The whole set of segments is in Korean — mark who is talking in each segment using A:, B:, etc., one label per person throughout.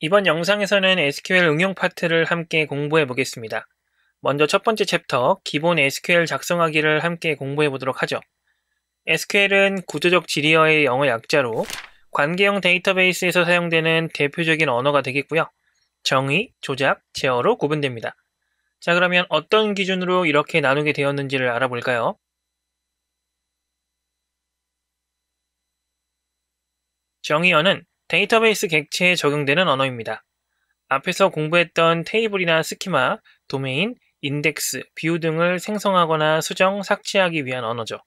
A: 이번 영상에서는 SQL 응용 파트를 함께 공부해 보겠습니다. 먼저 첫 번째 챕터, 기본 SQL 작성하기를 함께 공부해 보도록 하죠. SQL은 구조적 지리어의 영어 약자로 관계형 데이터베이스에서 사용되는 대표적인 언어가 되겠고요. 정의, 조작, 제어로 구분됩니다. 자 그러면 어떤 기준으로 이렇게 나누게 되었는지를 알아볼까요? 정의어는 데이터베이스 객체에 적용되는 언어입니다. 앞에서 공부했던 테이블이나 스키마, 도메인, 인덱스, 비유 등을 생성하거나 수정, 삭제하기 위한 언어죠.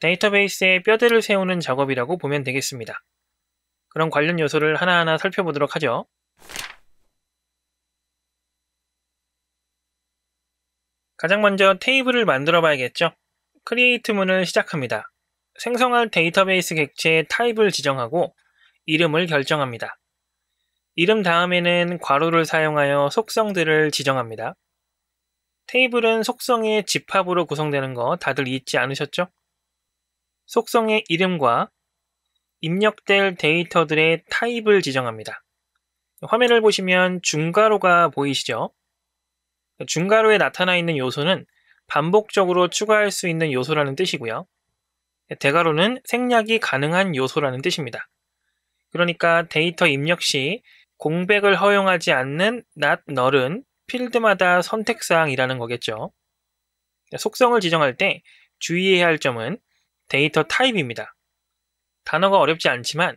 A: 데이터베이스에 뼈대를 세우는 작업이라고 보면 되겠습니다. 그럼 관련 요소를 하나하나 살펴보도록 하죠. 가장 먼저 테이블을 만들어 봐야겠죠? 크리에이트 문을 시작합니다. 생성할 데이터베이스 객체의 타입을 지정하고 이름을 결정합니다. 이름 다음에는 괄호를 사용하여 속성들을 지정합니다. 테이블은 속성의 집합으로 구성되는 거 다들 잊지 않으셨죠? 속성의 이름과 입력될 데이터들의 타입을 지정합니다. 화면을 보시면 중괄호가 보이시죠? 중괄호에 나타나 있는 요소는 반복적으로 추가할 수 있는 요소라는 뜻이고요. 대괄호는 생략이 가능한 요소라는 뜻입니다. 그러니까 데이터 입력 시 공백을 허용하지 않는 not null은 필드마다 선택사항이라는 거겠죠. 속성을 지정할 때 주의해야 할 점은 데이터 타입입니다. 단어가 어렵지 않지만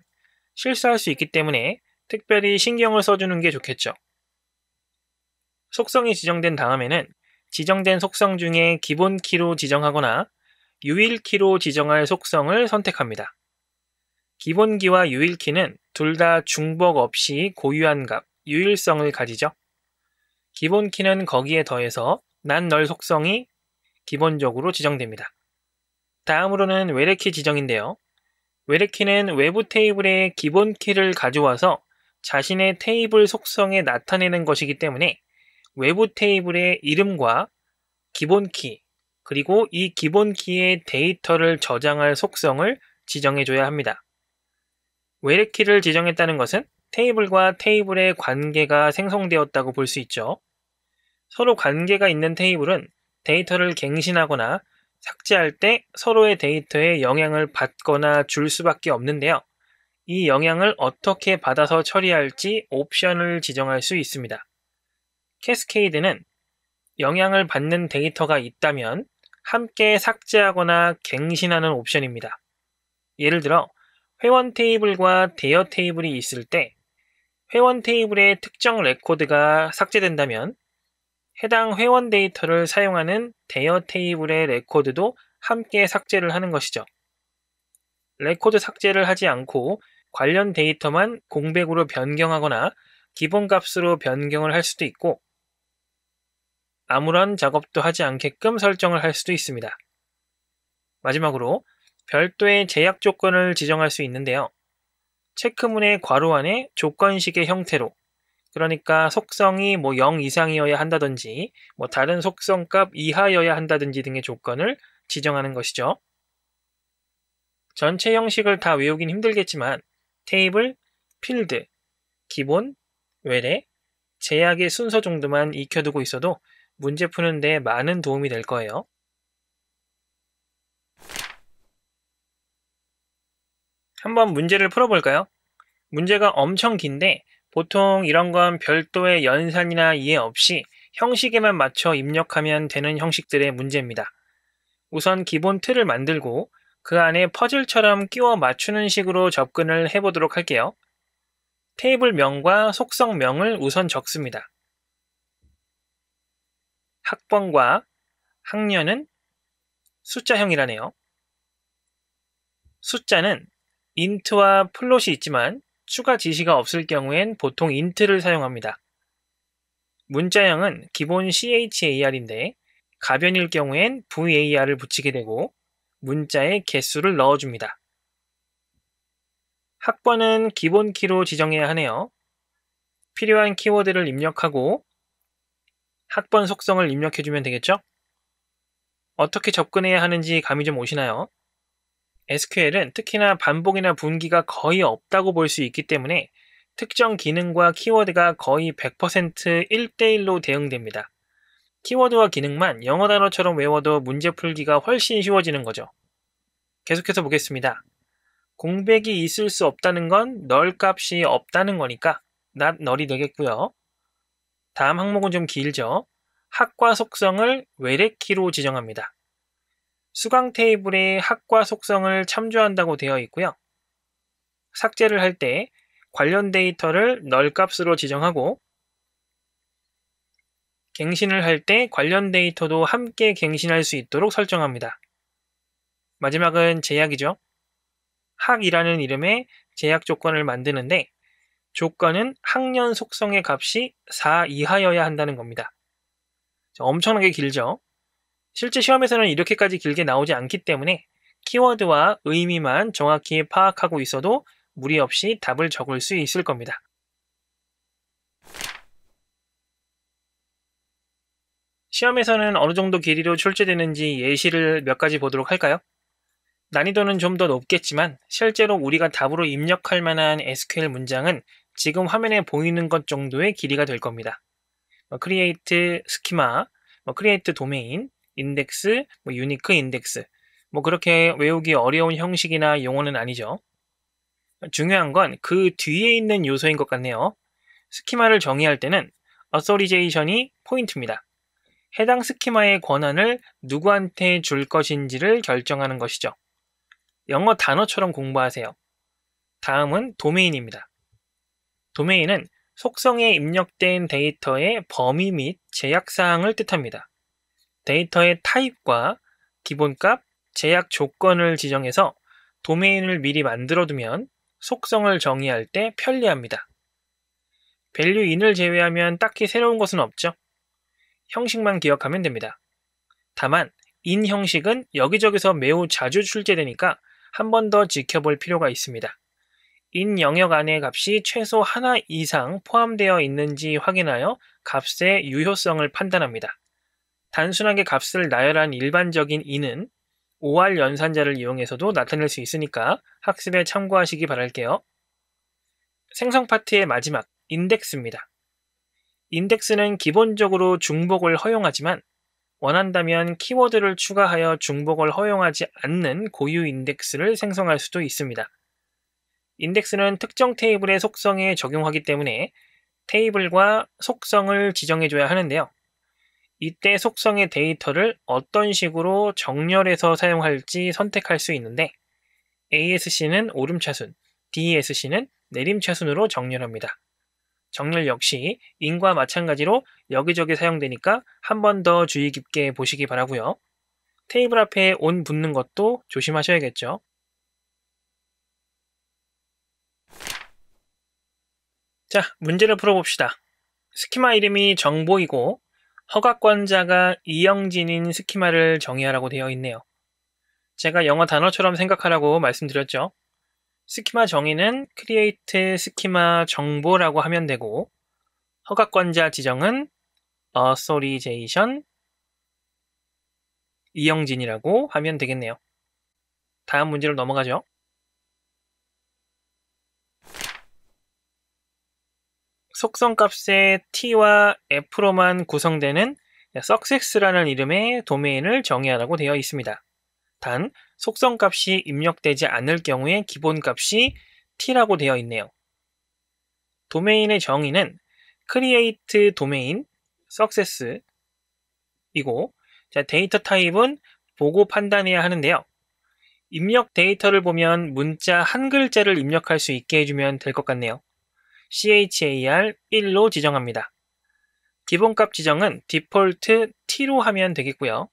A: 실수할 수 있기 때문에 특별히 신경을 써주는 게 좋겠죠. 속성이 지정된 다음에는 지정된 속성 중에 기본 키로 지정하거나 유일 키로 지정할 속성을 선택합니다. 기본기와 유일키는 둘 다 중복 없이 고유한 값, 유일성을 가지죠. 기본키는 거기에 더해서 난 널 속성이 기본적으로 지정됩니다. 다음으로는 외래키 지정인데요. 외래키는 외부 테이블의 기본키를 가져와서 자신의 테이블 속성에 나타내는 것이기 때문에 외부 테이블의 이름과 기본키, 그리고 이 기본키의 데이터를 저장할 속성을 지정해줘야 합니다. 외래키를 지정했다는 것은 테이블과 테이블의 관계가 생성되었다고 볼 수 있죠. 서로 관계가 있는 테이블은 데이터를 갱신하거나 삭제할 때 서로의 데이터에 영향을 받거나 줄 수밖에 없는데요. 이 영향을 어떻게 받아서 처리할지 옵션을 지정할 수 있습니다. 캐스케이드는 영향을 받는 데이터가 있다면 함께 삭제하거나 갱신하는 옵션입니다. 예를 들어 회원 테이블과 대여 테이블이 있을 때 회원 테이블의 특정 레코드가 삭제된다면 해당 회원 데이터를 사용하는 대여 테이블의 레코드도 함께 삭제를 하는 것이죠. 레코드 삭제를 하지 않고 관련 데이터만 공백으로 변경하거나 기본값으로 변경을 할 수도 있고 아무런 작업도 하지 않게끔 설정을 할 수도 있습니다. 마지막으로 별도의 제약 조건을 지정할 수 있는데요. 체크문의 괄호 안에 조건식의 형태로 그러니까 속성이 뭐 0 이상이어야 한다든지 뭐 다른 속성값 이하여야 한다든지 등의 조건을 지정하는 것이죠. 전체 형식을 다 외우긴 힘들겠지만 테이블, 필드, 기본, 외래, 제약의 순서 정도만 익혀두고 있어도 문제 푸는데 많은 도움이 될 거예요. 한번 문제를 풀어볼까요? 문제가 엄청 긴데 보통 이런 건 별도의 연산이나 이해 없이 형식에만 맞춰 입력하면 되는 형식들의 문제입니다. 우선 기본 틀을 만들고 그 안에 퍼즐처럼 끼워 맞추는 식으로 접근을 해보도록 할게요. 테이블명과 속성명을 우선 적습니다. 학번과 학년은 숫자형이라네요. 숫자는 인트와 플롯이 있지만 추가 지시가 없을 경우엔 보통 인트를 사용합니다. 문자형은 기본 CHAR인데 가변일 경우엔 VAR을 붙이게 되고 문자의 개수를 넣어줍니다. 학번은 기본 키로 지정해야 하네요. 필요한 키워드를 입력하고 학번 속성을 입력해주면 되겠죠? 어떻게 접근해야 하는지 감이 좀 오시나요? SQL은 특히나 반복이나 분기가 거의 없다고 볼 수 있기 때문에 특정 기능과 키워드가 거의 100% 1대1로 대응됩니다. 키워드와 기능만 영어 단어처럼 외워도 문제 풀기가 훨씬 쉬워지는 거죠. 계속해서 보겠습니다. 공백이 있을 수 없다는 건 널 값이 없다는 거니까 n 널이 되겠고요. 다음 항목은 좀 길죠. 학과 속성을 외래키로 지정합니다. 수강 테이블에 학과 속성을 참조한다고 되어 있고요. 삭제를 할 때 관련 데이터를 널 값으로 지정하고 갱신을 할 때 관련 데이터도 함께 갱신할 수 있도록 설정합니다. 마지막은 제약이죠. 학이라는 이름의 제약 조건을 만드는데 조건은 학년 속성의 값이 4 이하여야 한다는 겁니다. 엄청나게 길죠. 실제 시험에서는 이렇게까지 길게 나오지 않기 때문에 키워드와 의미만 정확히 파악하고 있어도 무리 없이 답을 적을 수 있을 겁니다. 시험에서는 어느 정도 길이로 출제되는지 예시를 몇 가지 보도록 할까요? 난이도는 좀 더 높겠지만 실제로 우리가 답으로 입력할 만한 SQL 문장은 지금 화면에 보이는 것 정도의 길이가 될 겁니다. 크리에이트 뭐 스키마, 크리에이트 뭐 도메인, 인덱스, 뭐 유니크 인덱스. 뭐 그렇게 외우기 어려운 형식이나 용어는 아니죠. 중요한 건 그 뒤에 있는 요소인 것 같네요. 스키마를 정의할 때는 a u t h o r i z a t i o n 이 포인트입니다. 해당 스키마의 권한을 누구한테 줄 것인지를 결정하는 것이죠. 영어 단어처럼 공부하세요. 다음은 도메인입니다. 도메인은 속성에 입력된 데이터의 범위 및 제약사항을 뜻합니다. 데이터의 타입과 기본값, 제약 조건을 지정해서 도메인을 미리 만들어두면 속성을 정의할 때 편리합니다. 밸류인을 제외하면 딱히 새로운 것은 없죠. 형식만 기억하면 됩니다. 다만 인 형식은 여기저기서 매우 자주 출제되니까 한 번 더 지켜볼 필요가 있습니다. 인 영역 안에 값이 최소 하나 이상 포함되어 있는지 확인하여 값의 유효성을 판단합니다. 단순하게 값을 나열한 일반적인 이는 5 r 연산자를 이용해서도 나타낼 수 있으니까 학습에 참고하시기 바랄게요. 생성 파트의 마지막, 인덱스입니다. 인덱스는 기본적으로 중복을 허용하지만 원한다면 키워드를 추가하여 중복을 허용하지 않는 고유 인덱스를 생성할 수도 있습니다. 인덱스는 특정 테이블의 속성에 적용하기 때문에 테이블과 속성을 지정해줘야 하는데요. 이때 속성의 데이터를 어떤 식으로 정렬해서 사용할지 선택할 수 있는데 ASC는 오름차순, d s c 는 내림차순으로 정렬합니다. 정렬 역시 인과 마찬가지로 여기저기 사용되니까 한 번 더 주의 깊게 보시기 바라고요. 테이블 앞에 온 붙는 것도 조심하셔야겠죠. 자, 문제를 풀어봅시다. 스키마 이름이 정보이고 허가권자가 이영진인 스키마를 정의하라고 되어 있네요. 제가 영어 단어처럼 생각하라고 말씀드렸죠. 스키마 정의는 create 스키마 정보라고 하면 되고 허가권자 지정은 authorization 이영진이라고 하면 되겠네요. 다음 문제로 넘어가죠. 속성값의 t와 f로만 구성되는 success라는 이름의 도메인을 정의하라고 되어 있습니다. 단, 속성값이 입력되지 않을 경우에 기본값이 t라고 되어 있네요. 도메인의 정의는 create domain success 이고 자, 데이터 타입은 보고 판단해야 하는데요. 입력 데이터를 보면 문자 한 글자를 입력할 수 있게 해주면 될 것 같네요. char 1로 지정합니다. 기본값 지정은 디폴트 t로 하면 되겠고요.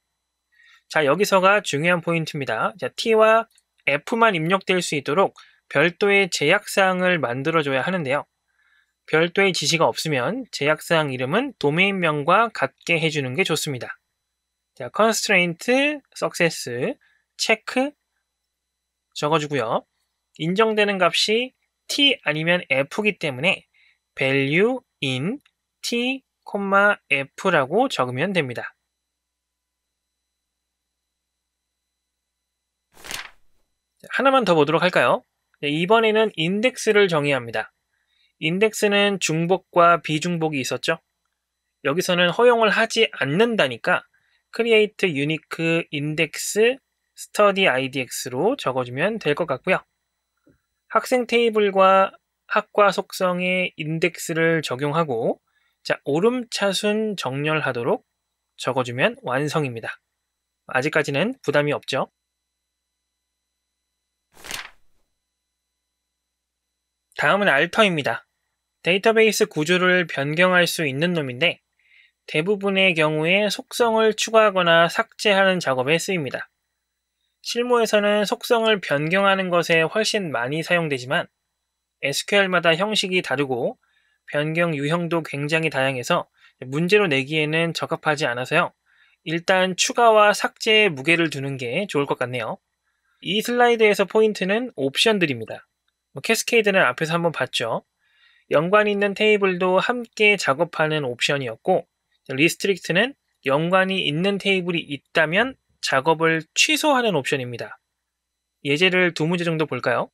A: 자, 여기서가 중요한 포인트입니다. 자, t와 f만 입력될 수 있도록 별도의 제약사항을 만들어줘야 하는데요. 별도의 지시가 없으면 제약사항 이름은 도메인명과 같게 해주는 게 좋습니다. 자, constraint, success, check 적어주고요. 인정되는 값이 t 아니면 f이기 때문에 value in t, f라고 적으면 됩니다. 하나만 더 보도록 할까요? 네, 이번에는 인덱스를 정의합니다. 인덱스는 중복과 비중복이 있었죠? 여기서는 허용을 하지 않는다니까 create unique index study idx로 적어주면 될 것 같고요. 학생 테이블과 학과 속성의 인덱스를 적용하고 자, 오름차순 정렬하도록 적어주면 완성입니다. 아직까지는 부담이 없죠? 다음은 알터입니다. 데이터베이스 구조를 변경할 수 있는 놈인데 대부분의 경우에 속성을 추가하거나 삭제하는 작업에 쓰입니다. 실무에서는 속성을 변경하는 것에 훨씬 많이 사용되지만 SQL마다 형식이 다르고 변경 유형도 굉장히 다양해서 문제로 내기에는 적합하지 않아서요. 일단 추가와 삭제의 무게를 두는 게 좋을 것 같네요. 이 슬라이드에서 포인트는 옵션들입니다. 뭐 캐스케이드는 앞에서 한번 봤죠. 연관 있는 테이블도 함께 작업하는 옵션이었고 리스트릭트는 연관이 있는 테이블이 있다면 작업을 취소하는 옵션입니다. 예제를 두 문제 정도 볼까요?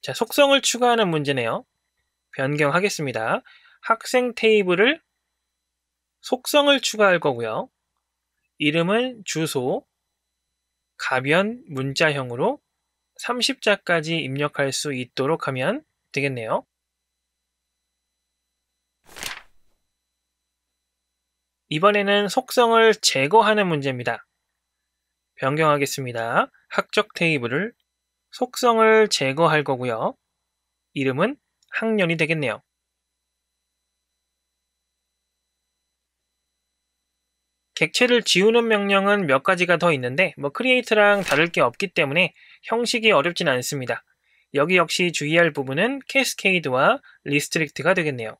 A: 자, 속성을 추가하는 문제네요. 변경하겠습니다. 학생 테이블을 속성을 추가할 거고요. 이름은 주소, 가변 문자형으로 30자까지 입력할 수 있도록 하면 되겠네요. 이번에는 속성을 제거하는 문제입니다. 변경하겠습니다. 학적 테이블을 속성을 제거할 거고요. 이름은 학년이 되겠네요. 객체를 지우는 명령은 몇 가지가 더 있는데 뭐 크리에이트랑 다를 게 없기 때문에 형식이 어렵진 않습니다. 여기 역시 주의할 부분은 캐스케이드와 리스트릭트가 되겠네요.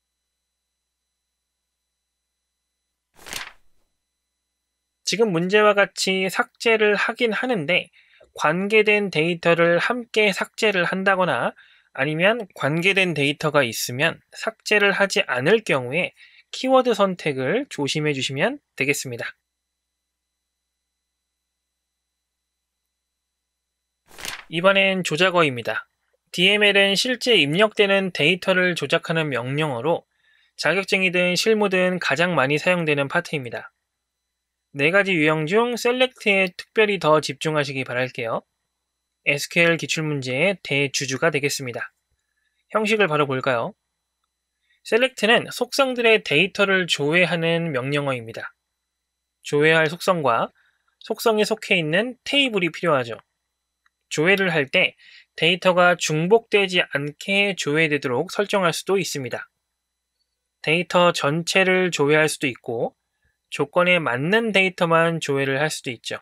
A: 지금 문제와 같이 삭제를 하긴 하는데 관계된 데이터를 함께 삭제를 한다거나 아니면 관계된 데이터가 있으면 삭제를 하지 않을 경우에 키워드 선택을 조심해 주시면 되겠습니다. 이번엔 조작어입니다. DML은 실제 입력되는 데이터를 조작하는 명령어로 자격증이든 실무든 가장 많이 사용되는 파트입니다. 네 가지 유형 중 셀렉트에 특별히 더 집중하시기 바랄게요. SQL 기출문제의 대주주가 되겠습니다. 형식을 바로 볼까요? 셀렉트는 속성들의 데이터를 조회하는 명령어입니다. 조회할 속성과 속성에 속해 있는 테이블이 필요하죠. 조회를 할 때 데이터가 중복되지 않게 조회되도록 설정할 수도 있습니다. 데이터 전체를 조회할 수도 있고 조건에 맞는 데이터만 조회를 할 수도 있죠.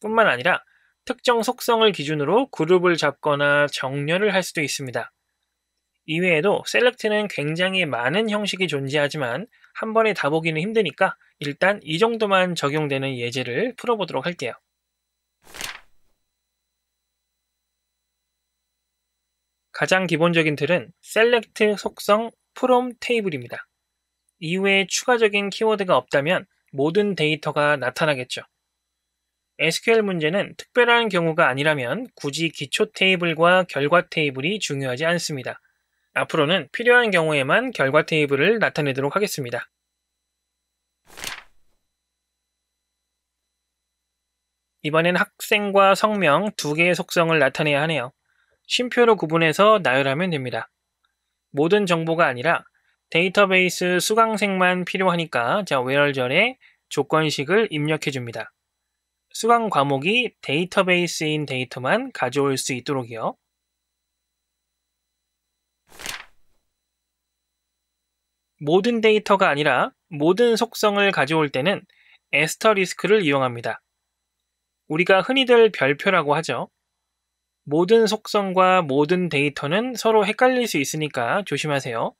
A: 뿐만 아니라 특정 속성을 기준으로 그룹을 잡거나 정렬을 할 수도 있습니다. 이외에도 셀렉트는 굉장히 많은 형식이 존재하지만 한 번에 다 보기는 힘드니까 일단 이 정도만 적용되는 예제를 풀어보도록 할게요. 가장 기본적인 틀은 셀렉트 속성 프롬 테이블입니다. 이후에 추가적인 키워드가 없다면 모든 데이터가 나타나겠죠. SQL 문제는 특별한 경우가 아니라면 굳이 기초 테이블과 결과 테이블이 중요하지 않습니다. 앞으로는 필요한 경우에만 결과 테이블을 나타내도록 하겠습니다. 이번엔 학생과 성명 두 개의 속성을 나타내야 하네요. 쉼표로 구분해서 나열하면 됩니다. 모든 정보가 아니라 데이터베이스 수강생만 필요하니까 자 외열절에 조건식을 입력해 줍니다. 수강 과목이 데이터베이스인 데이터만 가져올 수 있도록이요. 모든 데이터가 아니라 모든 속성을 가져올 때는 에스터리스크를 이용합니다. 우리가 흔히들 별표라고 하죠. 모든 속성과 모든 데이터는 서로 헷갈릴 수 있으니까 조심하세요.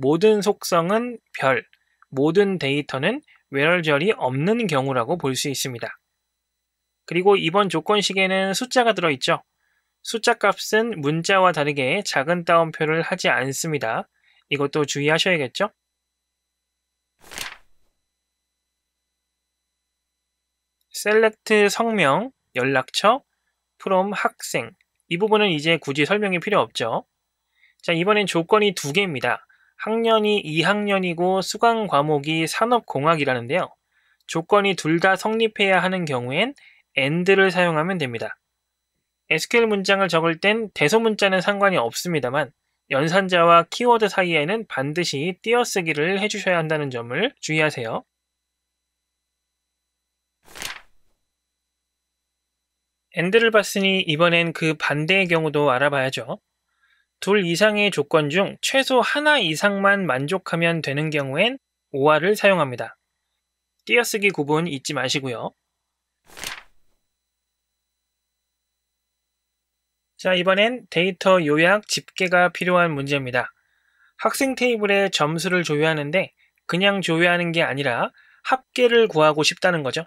A: 모든 속성은 별, 모든 데이터는 외열절이 없는 경우라고 볼 수 있습니다. 그리고 이번 조건식에는 숫자가 들어있죠. 숫자 값은 문자와 다르게 작은 따옴표를 하지 않습니다. 이것도 주의하셔야겠죠? 셀렉트 성명, 연락처, 프롬 학생 이 부분은 이제 굳이 설명이 필요 없죠. 자 이번엔 조건이 두 개입니다. 학년이 2학년이고 수강 과목이 산업공학이라는데요. 조건이 둘 다 성립해야 하는 경우엔 and를 사용하면 됩니다. SQL 문장을 적을 땐 대소 문자는 상관이 없습니다만 연산자와 키워드 사이에는 반드시 띄어쓰기를 해주셔야 한다는 점을 주의하세요. 엔드를 봤으니 이번엔 그 반대의 경우도 알아봐야죠. 둘 이상의 조건 중 최소 하나 이상만 만족하면 되는 경우엔 오화를 사용합니다. 띄어쓰기 구분 잊지 마시고요. 자, 이번엔 데이터 요약 집계가 필요한 문제입니다. 학생 테이블에 점수를 조회하는데 그냥 조회하는 게 아니라 합계를 구하고 싶다는 거죠.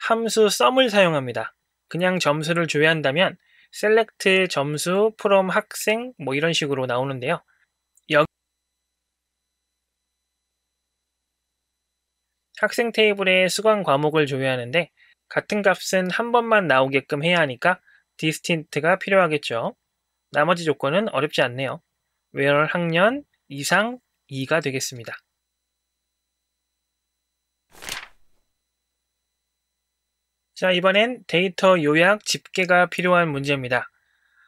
A: 함수 썸을 사용합니다. 그냥 점수를 조회한다면 select 점수 from 학생 뭐 이런 식으로 나오는데요. 여기 학생 테이블에 수강 과목을 조회하는데 같은 값은 한 번만 나오게끔 해야 하니까 디스틴트가 필요하겠죠. 나머지 조건은 어렵지 않네요. w h 학년 이상 2가 되겠습니다. 자, 이번엔 데이터 요약 집계가 필요한 문제입니다.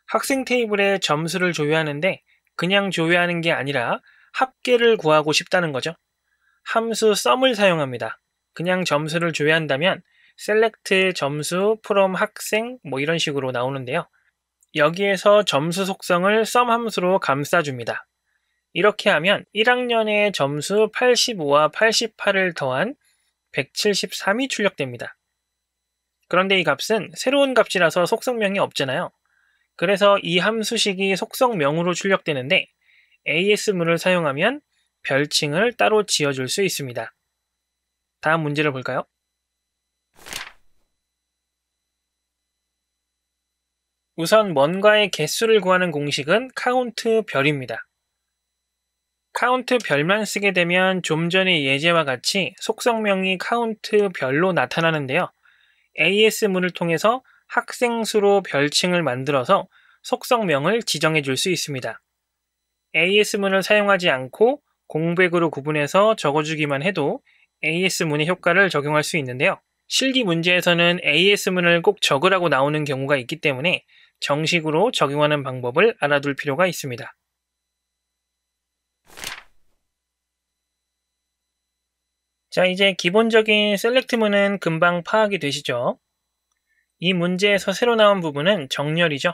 A: 학생 테이블에 점수를 조회하는데 그냥 조회하는 게 아니라 합계를 구하고 싶다는 거죠. 함수 썸을 사용합니다. 그냥 점수를 조회한다면 셀렉트 점수 프롬 학생 뭐 이런 식으로 나오는데요. 여기에서 점수 속성을 썸 함수로 감싸줍니다. 이렇게 하면 1학년의 점수 85와 88을 더한 173이 출력됩니다. 그런데 이 값은 새로운 값이라서 속성명이 없잖아요. 그래서 이 함수식이 속성명으로 출력되는데 AS문을 사용하면 별칭을 따로 지어줄 수 있습니다. 다음 문제를 볼까요? 우선 뭔가의 개수를 구하는 공식은 카운트 별입니다. 카운트 별만 쓰게 되면 좀 전의 예제와 같이 속성명이 카운트 별로 나타나는데요. AS문을 통해서 학생 수로 별칭을 만들어서 속성명을 지정해 줄 수 있습니다. AS문을 사용하지 않고 공백으로 구분해서 적어주기만 해도 AS문의 효과를 적용할 수 있는데요. 실기 문제에서는 AS문을 꼭 적으라고 나오는 경우가 있기 때문에 정식으로 적용하는 방법을 알아둘 필요가 있습니다. 자, 이제 기본적인 셀렉트문은 금방 파악이 되시죠? 이 문제에서 새로 나온 부분은 정렬이죠.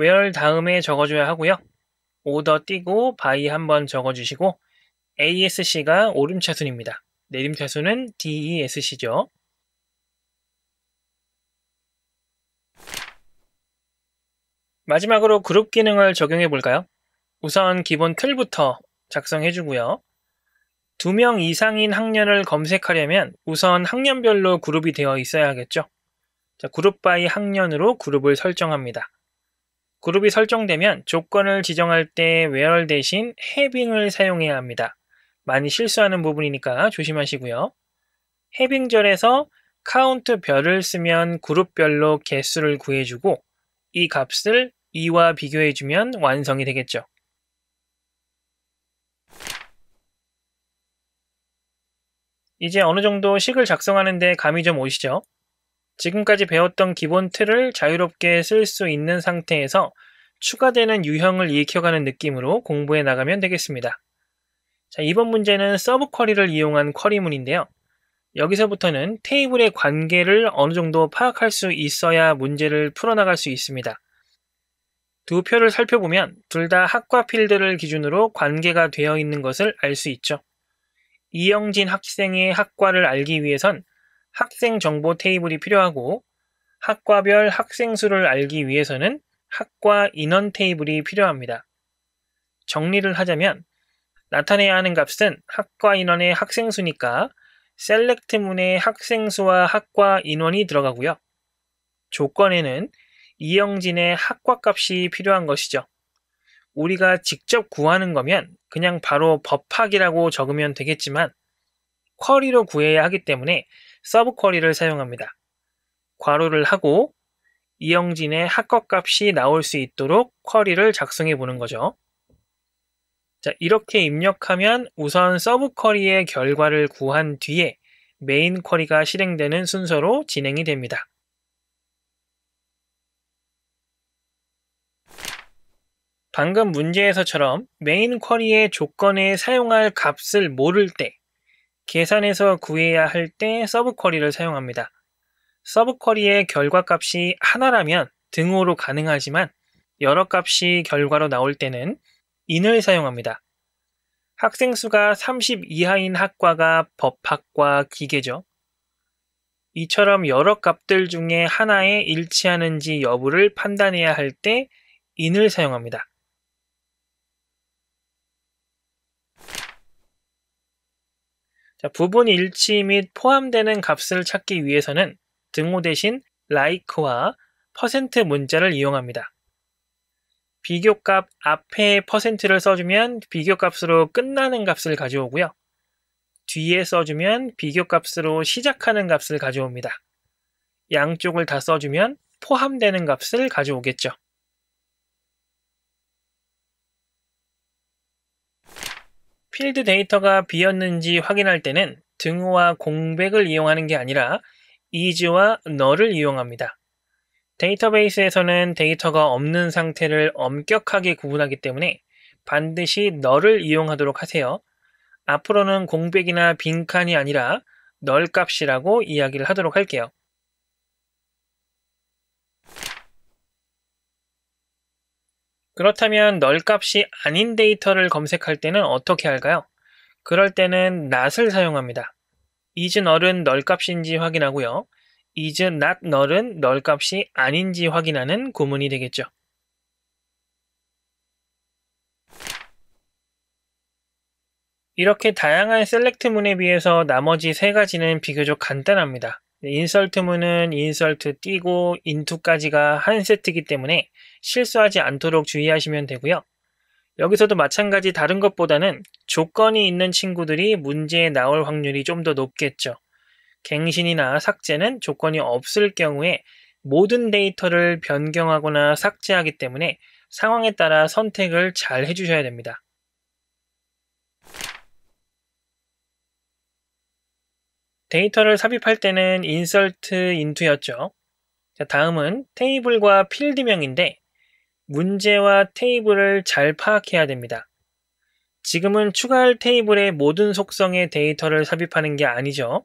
A: where 다음에 적어줘야 하고요. 오더 띄고 by 한번 적어주시고 ASC가 오름차순입니다. 내림차순은 DESC죠. 마지막으로 그룹 기능을 적용해 볼까요? 우선 기본 틀부터 작성해 주고요. 두명 이상인 학년을 검색하려면 우선 학년별로 그룹이 되어 있어야 하겠죠. 자, 그룹 바이 학년으로 그룹을 설정합니다. 그룹이 설정되면 조건을 지정할 때 where 대신 having을 사용해야 합니다. 많이 실수하는 부분이니까 조심하시고요. having절에서 count 별을 쓰면 그룹별로 개수를 구해주고 이 값을 이와 비교해주면 완성이 되겠죠. 이제 어느 정도 식을 작성하는 데 감이 좀 오시죠? 지금까지 배웠던 기본 틀을 자유롭게 쓸 수 있는 상태에서 추가되는 유형을 익혀가는 느낌으로 공부해 나가면 되겠습니다. 자, 이번 문제는 서브 쿼리를 이용한 쿼리문인데요. 여기서부터는 테이블의 관계를 어느 정도 파악할 수 있어야 문제를 풀어나갈 수 있습니다. 두 표를 살펴보면 둘 다 학과 필드를 기준으로 관계가 되어 있는 것을 알 수 있죠. 이영진 학생의 학과를 알기 위해선 학생 정보 테이블이 필요하고 학과별 학생 수를 알기 위해서는 학과 인원 테이블이 필요합니다. 정리를 하자면 나타내야 하는 값은 학과 인원의 학생 수니까 셀렉트문의 학생 수와 학과 인원이 들어가고요. 조건에는 이영진의 학과 값이 필요한 것이죠. 우리가 직접 구하는 거면 그냥 바로 법학이라고 적으면 되겠지만 쿼리로 구해야 하기 때문에 서브 쿼리를 사용합니다. 괄호를 하고 이영진의 학과값이 나올 수 있도록 쿼리를 작성해 보는 거죠. 자, 이렇게 입력하면 우선 서브 쿼리의 결과를 구한 뒤에 메인 쿼리가 실행되는 순서로 진행이 됩니다. 방금 문제에서처럼 메인 쿼리의 조건에 사용할 값을 모를 때, 계산해서 구해야 할 때 서브 쿼리를 사용합니다. 서브 쿼리의 결과 값이 하나라면 등호로 가능하지만 여러 값이 결과로 나올 때는 인을 사용합니다. 학생 수가 30 이하인 학과가 법학과 기계죠. 이처럼 여러 값들 중에 하나에 일치하는지 여부를 판단해야 할 때 인을 사용합니다. 자, 부분 일치 및 포함되는 값을 찾기 위해서는 등호 대신 like와 퍼센트 문자를 이용합니다. 비교값 앞에 퍼센트를 써주면 비교값으로 끝나는 값을 가져오고요. 뒤에 써주면 비교값으로 시작하는 값을 가져옵니다. 양쪽을 다 써주면 포함되는 값을 가져오겠죠. 필드 데이터가 비었는지 확인할 때는 등호와 공백을 이용하는 게 아니라 is와 null을 이용합니다. 데이터베이스에서는 데이터가 없는 상태를 엄격하게 구분하기 때문에 반드시 null을 이용하도록 하세요. 앞으로는 공백이나 빈칸이 아니라 널 값이라고 이야기를 하도록 할게요. 그렇다면 널 값이 아닌 데이터를 검색할 때는 어떻게 할까요? 그럴 때는 not을 사용합니다. is 널은 널 값인지 확인하고요. is not 널은 널 값이 아닌지 확인하는 구문이 되겠죠. 이렇게 다양한 셀렉트문에 비해서 나머지 세 가지는 비교적 간단합니다. 인설트문은 인설트 띄고 인투까지가 한 세트이기 때문에 실수하지 않도록 주의하시면 되고요. 여기서도 마찬가지 다른 것보다는 조건이 있는 친구들이 문제에 나올 확률이 좀 더 높겠죠. 갱신이나 삭제는 조건이 없을 경우에 모든 데이터를 변경하거나 삭제하기 때문에 상황에 따라 선택을 잘 해주셔야 됩니다. 데이터를 삽입할 때는 insert into였죠. 자, 다음은 테이블과 필드명인데 문제와 테이블을 잘 파악해야 됩니다. 지금은 추가할 테이블의 모든 속성의 데이터를 삽입하는 게 아니죠.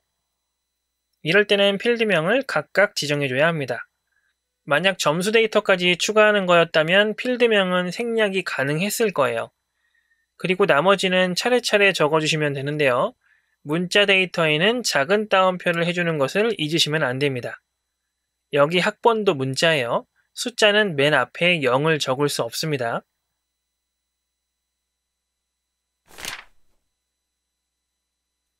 A: 이럴 때는 필드명을 각각 지정해줘야 합니다. 만약 점수 데이터까지 추가하는 거였다면 필드명은 생략이 가능했을 거예요. 그리고 나머지는 차례차례 적어주시면 되는데요. 문자 데이터에는 작은 따옴표를 해주는 것을 잊으시면 안 됩니다. 여기 학번도 문자예요. 숫자는 맨 앞에 0을 적을 수 없습니다.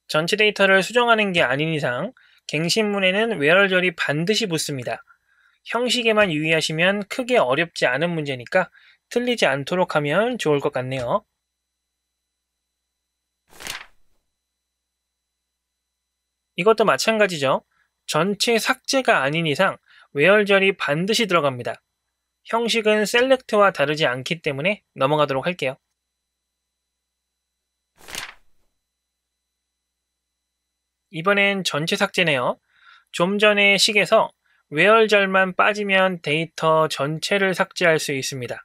A: 전체 데이터를 수정하는 게 아닌 이상 갱신문에는 외열절이 반드시 붙습니다. 형식에만 유의하시면 크게 어렵지 않은 문제니까 틀리지 않도록 하면 좋을 것 같네요. 이것도 마찬가지죠. 전체 삭제가 아닌 이상 외열절이 반드시 들어갑니다. 형식은 셀렉트와 다르지 않기 때문에 넘어가도록 할게요. 이번엔 전체 삭제네요. 좀 전에 식에서 외열절만 빠지면 데이터 전체를 삭제할 수 있습니다.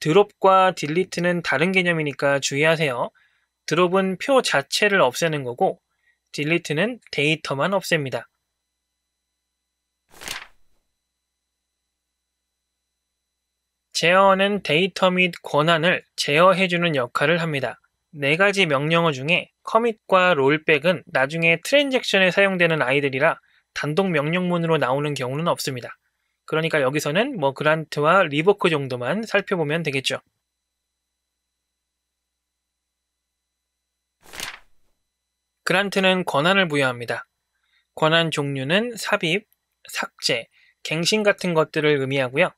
A: 드롭과 딜리트는 다른 개념이니까 주의하세요. 드롭은 표 자체를 없애는 거고 딜리트는 데이터만 없앱니다. 제어는 데이터 및 권한을 제어해주는 역할을 합니다. 네 가지 명령어 중에 커밋과 롤백은 나중에 트랜잭션에 사용되는 아이들이라 단독 명령문으로 나오는 경우는 없습니다. 그러니까 여기서는 뭐 그란트와 리버크 정도만 살펴보면 되겠죠. 그란트는 권한을 부여합니다. 권한 종류는 삽입, 삭제, 갱신 같은 것들을 의미하고요.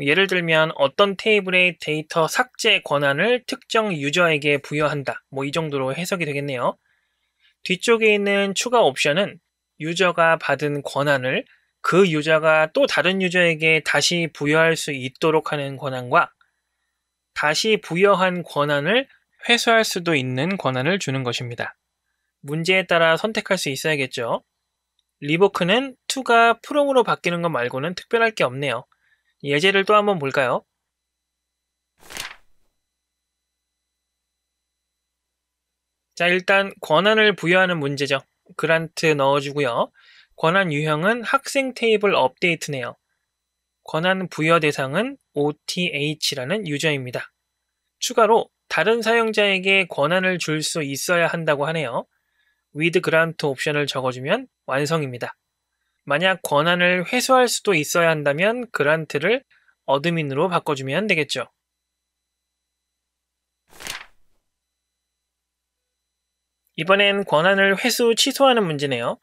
A: 예를 들면 어떤 테이블의 데이터 삭제 권한을 특정 유저에게 부여한다. 뭐 이 정도로 해석이 되겠네요. 뒤쪽에 있는 추가 옵션은 유저가 받은 권한을 그 유저가 또 다른 유저에게 다시 부여할 수 있도록 하는 권한과 다시 부여한 권한을 회수할 수도 있는 권한을 주는 것입니다. 문제에 따라 선택할 수 있어야겠죠. 리보크는 to가 from으로 바뀌는 것 말고는 특별할 게 없네요. 예제를 또 한번 볼까요? 자, 일단 권한을 부여하는 문제죠. 그란트 넣어주고요. 권한 유형은 학생 테이블 업데이트네요. 권한 부여 대상은 OTH라는 유저입니다. 추가로 다른 사용자에게 권한을 줄 수 있어야 한다고 하네요. with grant 옵션을 적어주면 완성입니다. 만약 권한을 회수할 수도 있어야 한다면 그란트를 어드민으로 바꿔주면 되겠죠. 이번엔 권한을 회수 취소하는 문제네요.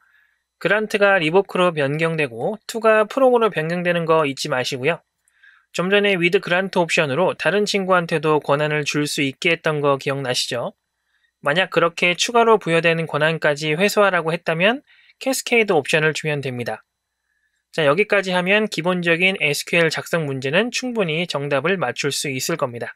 A: 그란트가 리보크로 변경되고 투가 프롬으로 변경되는 거 잊지 마시고요. 좀 전에 위드 그란트 옵션으로 다른 친구한테도 권한을 줄 수 있게 했던 거 기억나시죠? 만약 그렇게 추가로 부여되는 권한까지 회수하라고 했다면 캐스케이드 옵션을 주면 됩니다. 자, 여기까지 하면 기본적인 SQL 작성 문제는 충분히 정답을 맞출 수 있을 겁니다.